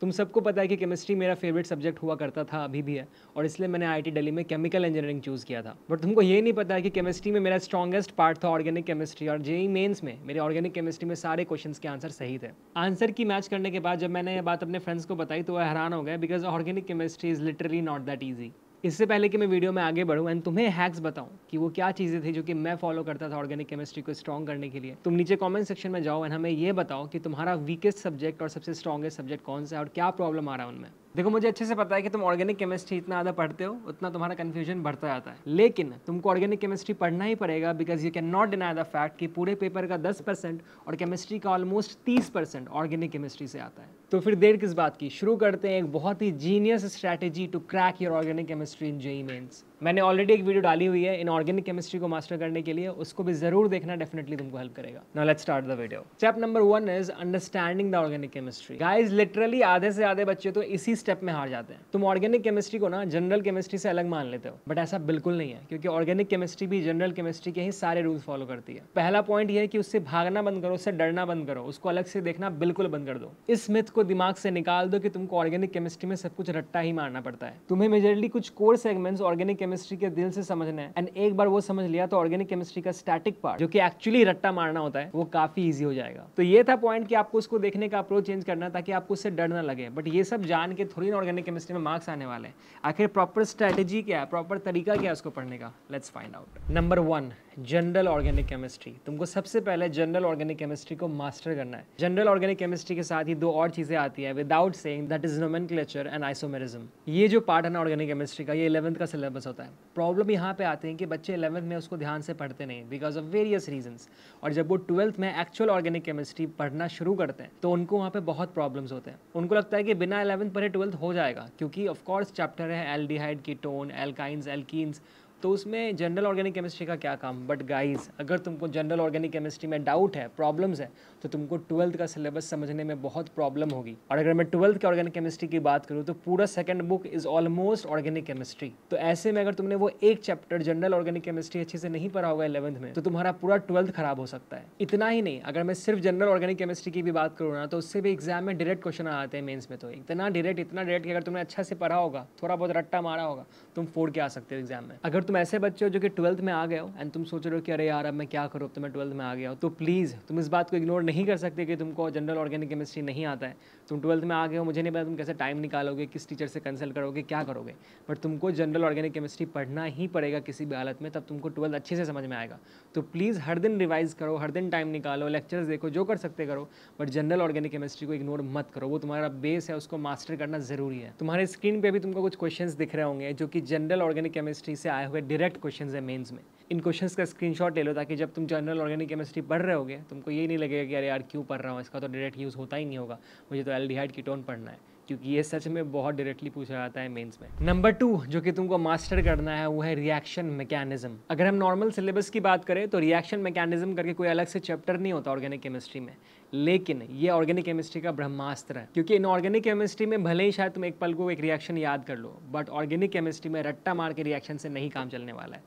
तुम सबको पता है कि केमिस्ट्री मेरा फेवरेट सब्जेक्ट हुआ करता था अभी भी है और इसलिए मैंने आईआईटी दिल्ली में केमिकल इंजीनियरिंग चूज़ किया था बट तुमको ये नहीं पता है कि केमिस्ट्री में मेरा स्ट्रॉगेस्ट पार्ट था ऑर्गेनिक केमिस्ट्री और जेई मेंस e में मेरे ऑर्गेनिक केमिस्ट्री में सारे क्वेश्चन के आंसर सही थे आंसर की मैच करने के बाद जब मैंने ये बात अपने फ्रेंड्स को बताई तो वह हैरान हो गए because organic chemistry is literally not that easy इससे पहले कि मैं वीडियो में आगे बढ़ूँ एंड तुम्हें हैक्स बताऊँ कि वो क्या चीज़ें थी जो कि मैं फॉलो करता था ऑर्गेनिक केमिस्ट्री को स्ट्रॉन्ग करने के लिए तुम नीचे कॉमेंट सेक्शन में जाओ एंड हमें ये बताओ कि तुम्हारा वीकेस्ट सब्जेक्ट और सबसे स्ट्रॉगेस्ट सब्जेक्ट कौन सा है और क्या प्रॉब्लम आ रहा है उनमें देखो मुझे अच्छे से पता है कि तुम ऑर्गेनिक केमिस्ट्री इतना ज़्यादा पढ़ते हो उतना तुम्हारा कन्फ्यूजन बढ़ता जाता है लेकिन तुमको ऑर्गेनिक केमिस्ट्री पढ़ना ही पड़ेगा because you can not deny the fact कि पूरे पेपर का 10 परसेंट और केमिस्ट्री का ऑलमोस्ट 30 परसेंट ऑर्गेनिक केमिस्ट्री से आता है तो फिर देर किस बात की शुरू करते हैं एक बहुत ही genius strategy to crack your organic chemistry in JEE Mains मैंने ऑलरेडी एक वीडियो डाली हुई है इन ऑर्गेनिक केमिस्ट्री को मास्टर करने के लिए उसको भी जरूर देखना डेफिनेटली तुमको हेल्प करेगा now let's start the video step number one is understanding the organic chemistry guys literally आधे से आधे बच्चे तो इसी स्टेप में हार जाते हैं तुम ऑर्गेनिक केमिस्ट्री को ना जनरल केमिस्ट्री से अलग मान लेते हो बट ऐसा बिल्कुल नहीं है क्योंकि ऑर्गेनिक केमिस्ट्री भी जनरल केमिस्ट्री के ही सारे रूल फॉलो करती है पहला पॉइंट ये है कि उससे भागना बंद करो उससे डरना बंद करो उसको अलग से देखना बिल्कुल बंद कर दो इस मिथ को दिमाग से निकाल दो कि तुमको ऑर्गेनिक केमिस्ट्री में सब कुछ रट्टा ही मारना पड़ता है तुम्हें मेजरली कुछ core segments organic chemistry chemistry के दिल से समझना है एंड एक बार वो समझ लिया तो ऑर्गेनिक केमिस्ट्री का स्टैटिक पार्ट जो कि एक्चुअली रट्टा मारना होता है वो काफी ईजी हो जाएगा तो ये था पॉइंट कि आपको उसको देखने का अप्रोच चेंज करना ताकि आपको उससे डर ना लगे बट ये सब जान के थोड़ी ना ऑर्गेनिक केमिस्ट्री में मार्क्स आने वाले हैं आखिर प्रॉपर स्ट्रैटेजी क्या है प्रॉपर तरीका क्या है उसको पढ़ने का let's find out number one general organic chemistry तुमको सबसे पहले जनरल ऑर्गेनिक केमिस्ट्री को मास्टर करना है जनरल ऑर्गेनिक केमिस्ट्री के साथ ही दो और चीज़ें आती है without saying that is nomenclature and isomerism ये जो पार्ट है ना ऑर्गेनिक केमिस्ट्री का ये इलेवंथ का सिलेबस होता है प्रॉब्लम यहाँ पे आते हैं कि बच्चे इलेवंथ में उसको ध्यान से पढ़ते नहीं बिकॉज ऑफ वेरियस रीजन और जब वो ट्वेल्थ में एक्चुअल ऑर्गेनिक केमिस्ट्री पढ़ना शुरू करते हैं तो उनको वहाँ पर बहुत प्रॉब्लम्स होते हैं उनको लगता है कि बिना इलेवंथ पढ़े ट्वेल्थ हो जाएगा क्योंकि ऑफकोर्स चैप्टर है एल एल्डिहाइड कीटोन एलकाइंस एल्किन्स तो उसमें जनरल ऑर्गेनिक केमिस्ट्री का क्या काम बट गाइज अगर तुमको जनरल ऑर्गेनिक केमिस्ट्री में डाउट है प्रॉब्लम्स है तो तुमको ट्वेल्थ का सिलेबस समझने में बहुत प्रॉब्लम होगी और अगर मैं ट्वेल्थ के ऑर्गेनिक केमिस्ट्री की बात करूँ तो पूरा second book is almost organic chemistry तो ऐसे में अगर तुमने वो एक चैप्टर जनरल ऑर्गेनिक केमिस्ट्री अच्छे से नहीं पढ़ा होगा इलेवंथ में तो तुम्हारा पूरा ट्वेल्थ खराब हो सकता है इतना ही नहीं अगर मैं सिर्फ जनरल ऑर्गेनिक केमिस्ट्री की भी बात करूँ ना तो उससे भी एग्जाम में डायरेक्ट क्वेश्चन आते हैं मेन्स में तो इतना डायरेक्ट इतना डायरेक्ट कि अगर तुमने अच्छा से पढ़ा होगा थोड़ा बहुत रट्टा मारा होगा तुम फोड़ के आ सकते हो एग्जाम में अगर तुम तुम ऐसे बच्चे हो जो कि ट्वेल्थ में आ गए हो एंड तुम सोच रहे हो कि अरे यार अब मैं क्या करूँ अब तो मैं ट्वेल्थ में आ गया हूँ तो प्लीज़ तुम इस बात को इग्नोर नहीं कर सकते कि तुमको जनरल ऑर्गेनिक केमिस्ट्री नहीं आता है तुम ट्वेल्थ में आ गए हो मुझे नहीं पता तुम कैसे टाइम निकालोगे किस टीचर से कंसल्ट करोगे क्या करोगे बट तुमको जनरल ऑर्गेनिक केमिस्ट्री पढ़ना ही पड़ेगा किसी भी हालत में तब तुमको ट्वेल्थ अच्छे से समझ में आएगा तो प्लीज़ हर दिन रिवाइज़ करो हर दिन टाइम निकालो लेक्चर्स देखो जो कर सकते करो बट जनरल ऑर्गेनिक केमिस्ट्री को इग्नोर मत करो वो तुम्हारा बेस है उसको मास्टर करना ज़रूरी है तुम्हारे स्क्रीन पर भी तुमको कुछ क्वेश्चन दिख रहे होंगे जो कि जनरल ऑर्गेनिक केमिस्ट्री से आए हुए डायरेक्ट क्वेश्चन है मेन्स में इन क्वेश्चन का स्क्रीन ले लो ताकि जब तुम जनरल ऑर्गेनिक केमिस्ट्री पढ़ रहे होगे तुमको ये नहीं लगेगा कि अरे यार क्यों पढ़ रहा हूँ इसका तो डायरेक्ट यूज़ होता ही नहीं होगा मुझे तो एल्डिहाइड कीटोन पढ़ना है क्योंकि ये सच में बहुत डायरेक्टली पूछा जाता है मेंस में नंबर टू जो कि तुमको मास्टर करना है वो है रिएक्शन मैकेनिज्म अगर हम नॉर्मल सिलेबस की बात करें तो रिएक्शन मैकेनिज्म करके कोई अलग से चैप्टर नहीं होता ऑर्गेनिक केमिस्ट्री में लेकिन ये ऑर्गेनिक केमिस्ट्री का ब्रह्मास्त्र है क्योंकि इन ऑर्गेनिक केमिस्ट्री में भले ही शायद तुम एक पल को एक रिएक्शन याद कर लो बट ऑर्गेनिक केमिस्ट्री में रट्टा मार के रिएक्शन से नहीं काम चलने वाला है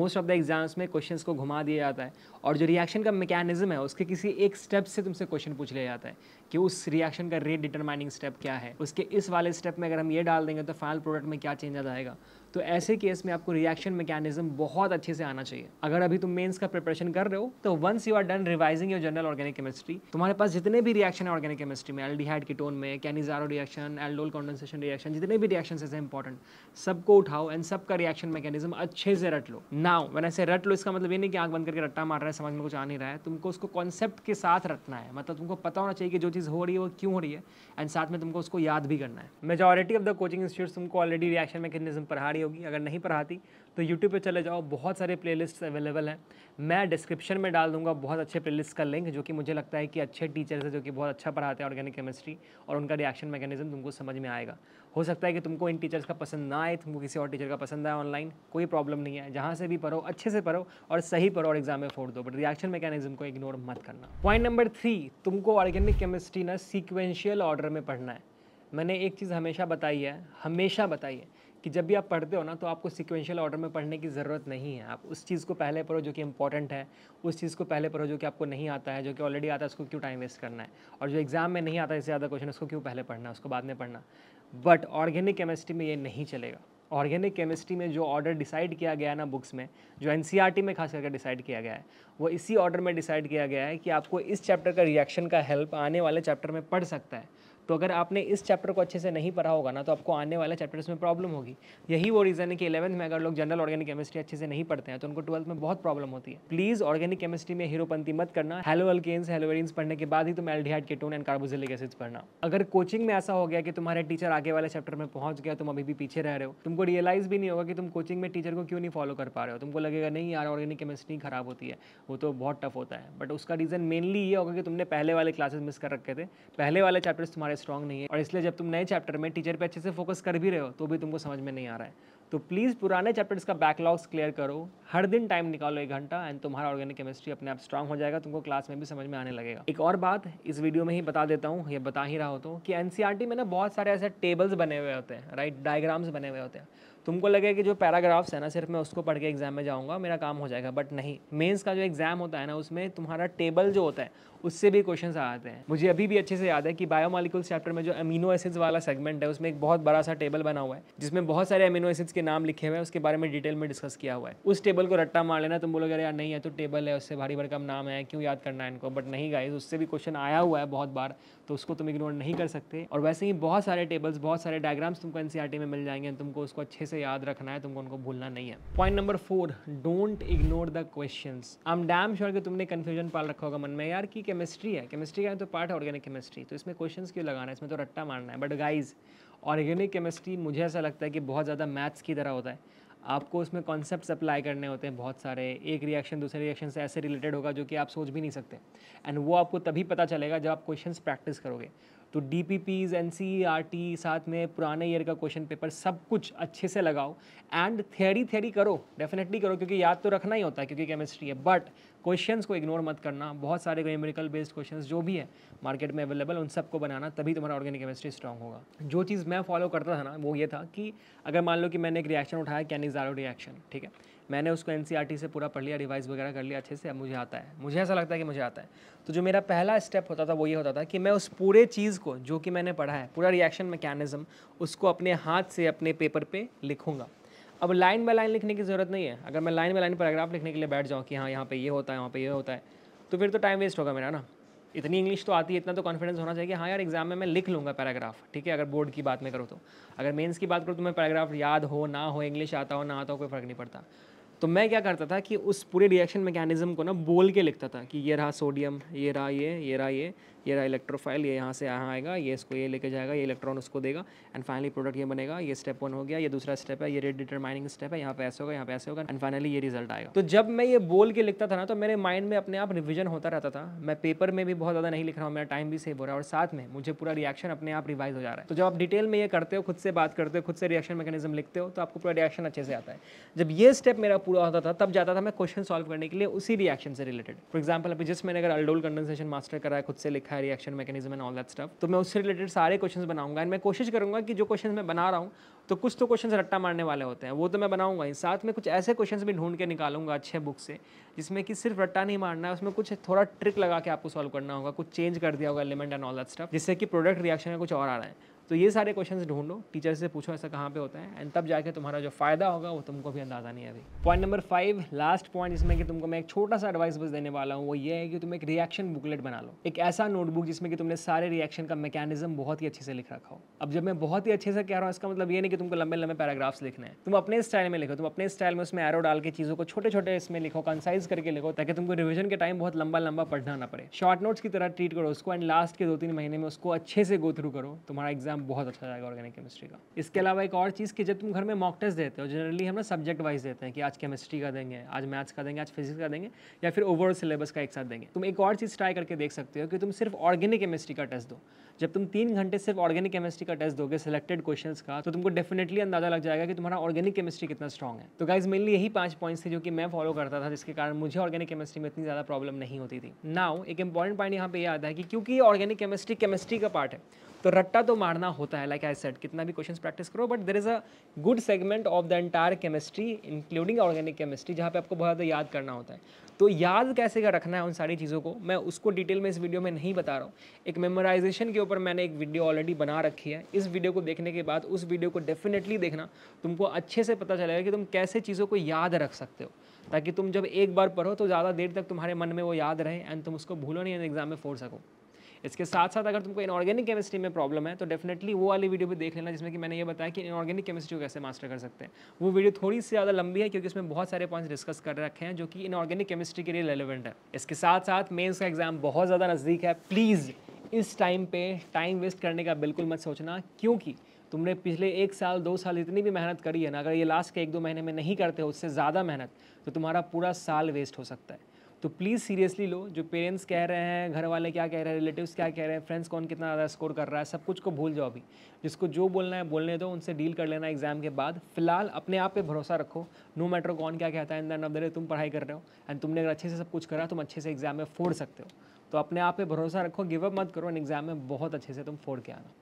मोस्ट ऑफ द एग्जाम्स में क्वेश्चन को घुमा दिया जाता है और जो रिएक्शन का मैकेनिज्म है उसके किसी एक स्टेप से तुमसे क्वेश्चन पूछ लिया जाता है कि उस रिएक्शन का रेट डिटरमाइनिंग स्टेप क्या है उसके इस वाले स्टेप में अगर हम ये डाल देंगे तो फाइनल प्रोडक्ट में क्या चेंज आ जाएगा तो ऐसे केस में आपको रिएक्शन मैकेनिज्म बहुत अच्छे से आना चाहिए अगर अभी तुम मेंस का प्रिपरेशन कर रहे हो तो once you are done revising your general organic chemistry तुम्हारे पास जितने भी रिएक्शन है ऑर्गेनिक केमिस्ट्री में एल्डिहाइड कीटोन में Cannizzaro reaction aldol condensation reaction जितने भी रिएक्शन है इंपॉर्टेंट सबको उठाओ एंड सबका रिएक्शन मैकेनिज्म अच्छे से रट लो नाउ मैंने ऐसे रट लो इसका मतलब ये नहीं कि आँख बंद करके रट्टा मार रहा है समझ में कुछ आ नहीं रहा है तुमको उसको कॉन्सेप्ट के साथ रटना है मतलब तुमको पता होना चाहिए कि जो चीज़ हो रही है वो क्यों हो रही है एंड साथ में तुमको उसको याद भी करना है majority of the coaching institute तुमको ऑलरेडी रिएक्शन मैकेनिज्म पढ़ा रही होगी अगर नहीं पढ़ाती तो यूट्यूब पे चले जाओ बहुत सारे प्लेलिस्ट्स अवेलेबल हैं मैं डिस्क्रिप्शन में डाल दूंगा बहुत अच्छे प्लेलिस्ट का लिंक जो कि मुझे लगता है कि अच्छे टीचर्स हैं जो कि बहुत अच्छा पढ़ाते हैं ऑर्गेनिक केमिस्ट्री और उनका रिएक्शन मैकेनिज्म तुमको समझ में आएगा हो सकता है कि तुमको इन टीचर्स का पसंद ना आए तुमको किसी और टीचर का पसंद आए ऑनलाइन कोई प्रॉब्लम नहीं है जहाँ से भी पढ़ो अच्छे से पढ़ो और सही पढ़ो और एग्जाम में फोड़ दो बट रिएक्शन मैकेनिज्म को इग्नोर मत करना पॉइंट नंबर थ्री तुमको ऑर्गेनिक केमिस्ट्री ना सीक्वेंशियल ऑर्डर में पढ़ना है मैंने एक चीज़ हमेशा बताई है हमेशा बताई है कि जब भी आप पढ़ते हो ना तो आपको सिक्वेंशियल ऑर्डर में पढ़ने की ज़रूरत नहीं है आप उस चीज़ को पहले पढ़ो जो कि इंपॉर्टेंट है उस चीज़ को पहले पढ़ो जो कि आपको नहीं आता है जो कि ऑलरेडी आता है उसको क्यों टाइम वेस्ट करना है और जो एग्ज़ाम में नहीं आता इससे ज़्यादा क्वेश्चन उसको क्यों पहले पढ़ना है उसको बाद में पढ़ना बट ऑर्गेनिक केमिस्ट्री में ये नहीं चलेगा ऑर्गेनिक केमिस्ट्री में जो ऑर्डर डिसाइड किया गया है ना बुक्स में जो एन e में खास करके डिसाइड किया गया है वो इसी ऑर्डर में डिसाइड किया गया है कि आपको इस चैप्टर का रिएक्शन का हेल्प आने वाले चैप्टर में पढ़ सकता है तो अगर आपने इस चैप्टर को अच्छे से नहीं पढ़ा होगा ना तो आपको आने वाला चैप्टर्स में प्रॉब्लम होगी यही वो रीज़न है कि इलेवंथ में अगर लोग जनरल ऑर्गेनिक केमिस्ट्री अच्छे से नहीं पढ़ते हैं तो उनको ट्वेल्थ में बहुत प्रॉब्लम होती है प्लीज़ ऑर्गेनिक केमिस्ट्री में हीरोपंथी मत करना हेलो अल्केन्स हेलोवेरिन्स पढ़ने के बाद ही तुम aldehyde ketone and carboxylic acids पढ़ना अगर कोचिंग में ऐसा हो गया कि तुम्हारे टीचर आगे वाले चैप्टर में पहुंच गया तुम अभी भी पीछे रह रहे हो तुमको रियलाइज़ भी नहीं होगा कि तुम कोचिंग में टीचर को क्यों नहीं फॉलो कर पा रहे हो तुमको लगेगा नहीं यार ऑर्गेनिक केमिस्ट्री खराब होती है वो तो बहुत टफ होता है बट उसका रीज़न मेनली ये होगा कि तुमने पहले वाले क्लासेस मिस कर रखे थे पहले वाले चैप्टर्स तुम्हारे तुम्हारे स्ट्रॉन्ग नहीं है और इसलिए जब तुम नए चैप्टर में टीचर पे अच्छे से फोकस कर भी रहे हो तो भी तुमको समझ में नहीं आ रहा है तो प्लीज़ पुराने चैप्टर्स का बैकलॉग्स क्लियर करो हर दिन टाइम निकालो एक घंटा एंड तुम्हारा ऑर्गेनिक केमिस्ट्री अपने आप स्ट्रांग हो जाएगा तुमको क्लास में भी समझ में आने लगेगा एक और बात इस वीडियो में ही बता देता हूँ या बता ही रहा हो तो कि एन e में ना बहुत सारे ऐसे टेबल्स बने हुए होते हैं राइट डायग्राम्स बने हुए होते हैं तुमको लगे कि जो पैराग्राफ्स है ना सिर्फ मैं उसको पढ़ के एग्जाम में जाऊंगा मेरा काम हो जाएगा बट नहीं मेंस का जो एग्जाम होता है ना उसमें तुम्हारा टेबल जो होता है उससे भी क्वेश्चन आते हैं मुझे अभी भी अच्छे से याद है कि बायोमालिकल्स चैप्टर में जो अमीनो एसिड्स वाला सेगमेंट है उसमें एक बहुत बड़ा सा टेबल बना हुआ है जिसमें बहुत सारे अमीनो एसिड्स के नाम लिखे हुए हैं उसके बारे में डिटेल में डिस्कस किया हुआ है उस टेबल को रट्टा मार लेना तुम बोलोगे यार नहीं है तो टेबल है उससे भारी भरकम नाम है क्यों याद करना है इनको बट नहीं गाइज उससे भी क्वेश्चन आया हुआ है बहुत बार तो उसको तुम इग्नोर नहीं कर सकते और वैसे ही बहुत सारे टेबल्स बहुत सारे डायग्राम्स तुमको एन e में मिल जाएंगे तुमको उसको अच्छे से याद रखना है तुमको उनको भूलना नहीं है point number four don't ignore the question I am damn sure कि तुमने कन्फ्यूजन पाल रखा होगा मन में यार कि केमिस्ट्री है केमिस्ट्री का तो पार्ट है ऑर्गेनिक केमिस्ट्री तो इसमें क्वेश्चन क्यों लगाना है इसमें तो रट्टा मारना है बट गाइज ऑर्गेनिक केमिस्ट्री मुझे ऐसा लगता है कि बहुत ज़्यादा मैथ्स की तरह होता है आपको उसमें कॉन्सेप्ट अप्लाई करने होते हैं बहुत सारे एक रिएक्शन दूसरे रिएक्शन से ऐसे रिलेटेड होगा जो कि आप सोच भी नहीं सकते एंड वो आपको तभी पता चलेगा जब आप क्वेश्चंस प्रैक्टिस करोगे तो D P Ps N C R T साथ में पुराने ईयर का क्वेश्चन पेपर सब कुछ अच्छे से लगाओ एंड थियरी थेरी करो डेफिनेटली करो क्योंकि याद तो रखना ही होता है क्योंकि केमिस्ट्री है बट क्वेश्चंस को इग्नोर मत करना बहुत सारे न्यूमेरिकल बेस्ड क्वेश्चंस जो भी है मार्केट में अवेलेबल उन सबको बनाना तभी तुम्हारा ऑर्गेनिक केमिस्ट्री स्ट्रॉन्ग होगा जो चीज़ मैं फॉलो करता था ना वो ये था कि अगर मान लो कि मैंने एक रिएक्शन उठाया कैनिजारो रिएक्शन ठीक है मैंने उसको एन e से पूरा पढ़ लिया रिवाइज वगैरह कर लिया अच्छे से अब मुझे आता है मुझे ऐसा लगता है कि मुझे आता है तो जो मेरा पहला स्टेप होता था वो ये होता था कि मैं उस पूरे चीज़ को जो कि मैंने पढ़ा है पूरा रिएक्शन मैकेनिज़्म उसको अपने हाथ से अपने पेपर पर लिखूंगा अब लाइन बाय लाइन लिखने की ज़रूरत नहीं है अगर मैं लाइन बाय लाइन पैराग्राफ लिखने के लिए बैठ जाऊँ कि हाँ यहाँ पे ये होता है यहाँ पर ये होता है तो फिर तो टाइम वेस्ट होगा मेरा ना इतनी इंग्लिश तो आती है इतना तो कॉन्फिडेंस होना चाहिए कि हाँ यार एग्जाम में मैं लिख लूँगा पैराग्राफ ठीक है अगर बोर्ड की बात में करो तो अगर मेंस की बात करो तो मैं पैराग्राफ याद हो ना हो इंग्लिश आता हो ना आता हो कोई फ़र्क नहीं पड़ता तो मैं क्या करता था कि उस पूरे रिएक्शन मैकेनिज्म को ना बोल के लिखता था कि ये रहा सोडियम ये रहा ये ये रहा ये ये रहा इलेक्ट्रोफाइल ये यहाँ से यहाँ आएगा ये इसको ये लेके जाएगा ये इलेक्ट्रॉन उसको देगा एंड फाइनली प्रोडक्ट ये बनेगा ये स्टेप वन हो गया ये दूसरा स्टेप है ये रेड डिटरमाइनिंग स्टेप है यहाँ पे ऐसे होगा यहाँ पे ऐसे होगा एंड फाइनली ये रिजल्ट आएगा तो जब मैं ये बोल के लिखता था ना तो मेरे माइंड में अपने आप रिविजन होता रहता था मैं पेपर में भी बहुत ज़्यादा नहीं लिख रहा हूँ मेरा टाइम भी सेव हो रहा है और साथ में मुझे पूरा रिएक्शन अपने आप रिवाइज हो जा रहा है तो जब आप डिटेल में ये करते हो खुद से बात करते हो खुद से रिएक्शन मैकेनिज्म लिखते हो तो आपको पूरा रिएक्शन अच्छे से आता है जब ये स्टेप मेरा पूरा होता था तब जाता था मैं क्वेश्चन सॉल्व करने के लिए उसी रिएक्शन से रिलेटेड फॉर एग्जाम्पल अभी जिस मैंने अगर अल्डोल कंडेंसेशन मास्टर करा है खुद से लिखा रखा है reaction mechanism and all that stuff तो मैं उससे रिलेटेड सारे क्वेश्चन बनाऊंगा एंड मैं कोशिश करूंगा कि जो क्वेश्चन मैं बना रहा हूँ तो कुछ तो क्वेश्चन रट्टा मारने वाले होते हैं वो तो मैं बनाऊंगा ही साथ में कुछ ऐसे क्वेश्चन भी ढूंढ के निकालूंगा अच्छे बुक से जिसमें कि सिर्फ रट्टा नहीं मारना है उसमें कुछ थोड़ा ट्रिक लगा के आपको सॉल्व करना होगा कुछ चेंज कर दिया होगा element and all that stuff जिससे कि प्रोडक्ट रिएक्शन में कुछ और आ रहा है तो ये सारे क्वेश्चन ढूंढो टीचर से पूछो ऐसा कहाँ पे होता है एंड तब जाके तुम्हारा जो फ़ायदा होगा वो तुमको भी अंदाज़ा नहीं अभी point number five last point इसमें कि तुमको मैं एक छोटा सा एडवाइस बस देने वाला हूँ वो ये है कि तुम एक रिएक्शन बुकलेट बना लो एक ऐसा नोटबुक जिसमें कि तुमने सारे रिएक्शन का मैकेनिज्म बहुत ही अच्छे से लिख रखा हो अब जब मैं बहुत ही अच्छे से कह रहा हूँ इसका मतलब ये नहीं कि तुमको लंबे लंबे पैराग्राफ्स लिखने हैं तुम अपने स्टाइल में लिखो तुम अपने स्टाइल में उसमें एरो डाल के चीज़ों को छोटे छोटे इसमें लिखो कंसाइज करके लिखो ताकि तुमको रिविजन के टाइम बहुत लंबा लंबा पढ़ना ना पड़े शॉर्ट नोट्स की तरह ट्रीट करो उसको एंड लास्ट के दो तीन महीने में उसको अच्छे से गो थ्रू करो तुम्हारा एग्जाम एग्जाम बहुत अच्छा जाएगा ऑर्गेनिक केमिस्ट्री का इसके अलावा एक और चीज़ कि जब तुम घर में मॉक टेस्ट देते हो जनरली हम ना सब्जेक्ट वाइज देते हैं कि आज केमिस्ट्री का देंगे आज मैथ्स का देंगे आज फिजिक्स का देंगे या फिर ओवरऑल सिलेबस का एक साथ देंगे तुम एक और चीज़ ट्राई करके देख सकते हो कि तुम सिर्फ ऑर्गेनिक केमिस्ट्री का टेस्ट दो जब तुम तीन घंटे सिर्फ ऑर्गेनिक केमिस्ट्री का टेस्ट दोगे सिलेक्टेड क्वेश्चन का तो तुमको डेफिनेटली अंदाजा लग जाएगा कि तुम्हारा ऑर्गेनिक केमिस्ट्री कितना स्ट्रॉग है तो गाइज मेनली यही पांच पॉइंट्स थे जो कि मैं फॉलो करता था जिसके कारण मुझे ऑर्गेनिक केमिस्ट्री में इतनी ज़्यादा प्रॉब्लम नहीं होती थी नाउ एक इंपॉर्टेंट पॉइंट यहाँ पे ये आता है कि क्योंकि ऑर्गेनिक केमिस्ट्री केमिस्ट्री का पार्ट है तो रट्टा तो मारना करना होता है लाइक आई सेट कितना भी क्वेश्चन प्रैक्टिस करो but there is a good segment of the entire chemistry including organic chemistry जहाँ पे आपको बहुत ज़्यादा याद करना होता है तो याद कैसे कर रखना है उन सारी चीज़ों को मैं उसको डिटेल में इस वीडियो में नहीं बता रहा हूँ एक मेमोराइजेशन के ऊपर मैंने एक वीडियो ऑलरेडी बना रखी है इस वीडियो को देखने के बाद उस वीडियो को डेफिनेटली देखना तुमको अच्छे से पता चलेगा कि तुम कैसे चीज़ों को याद रख सकते हो ताकि तुम जब एक बार पढ़ो तो ज़्यादा देर तक तुम्हारे मन में वो याद रहे एंड तुम उसको भूलो नहीं एग्ज़ाम में फोड़ सको इसके साथ साथ अगर तुमको इनऑर्गेनिक केमिस्ट्री में प्रॉब्लम है तो डेफिनेटली वो वाली वीडियो भी देख लेना जिसमें कि मैंने ये बताया कि इनऑर्गेनिक केमिस्ट्री को कैसे मास्टर कर सकते हैं वो वीडियो थोड़ी सी ज़्यादा लंबी है क्योंकि उसमें बहुत सारे पॉइंट्स डिस्कस कर रखे हैं जो कि इनऑर्गेनिक केमिस्ट्री के लिए रेलिवेंट है इसके साथ साथ मेन्स का एग्जाम बहुत ज़्यादा नज़दीक है प्लीज़ इस टाइम पे टाइम वेस्ट करने का बिल्कुल मत सोचना क्योंकि तुमने पिछले एक साल दो साल इतनी भी मेहनत करी है ना अगर ये लास्ट के एक दो महीने में नहीं करते हो उससे ज़्यादा मेहनत तो तुम्हारा पूरा साल वेस्ट हो सकता है तो प्लीज़ सीरियसली लो जो पेरेंट्स कह रहे हैं घर वाले क्या कह रहे हैं रिलेटिव्स क्या कह रहे हैं फ्रेंड्स कौन कितना ज़्यादा स्कोर कर रहा है सब कुछ को भूल जाओ अभी जिसको जो बोलना है बोलने दो उनसे डील कर लेना एग्जाम के बाद फिलहाल अपने आप पे भरोसा रखो नो मैटर कौन क्या कहता है एंड ऑफ तुम पढ़ाई कर रहे हो एंड तुमने अगर अच्छे से सब कुछ करा तुम अच्छे से एग्जाम में फोड़ सकते हो तो अपने आप पर भरोसा रखो गिव अप मत करो एंड एग्जाम में बहुत अच्छे से तुम फोड़ के आना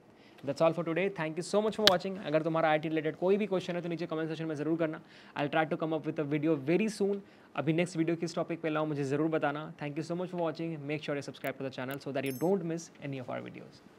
that's all for today thank you so much for watching अगर तुम्हारा आई रिलेटेड कोई भी क्वेश्चन है तो नीचे कमेंट सेशन में जरूर करना I try to come up with a video very soon अभी नेक्स्ट वीडियो किस टॉपिक पे लाओ मुझे जरूर बताना thank you so much for watching make sure you subscribe to the channel so that you don't miss any of our videos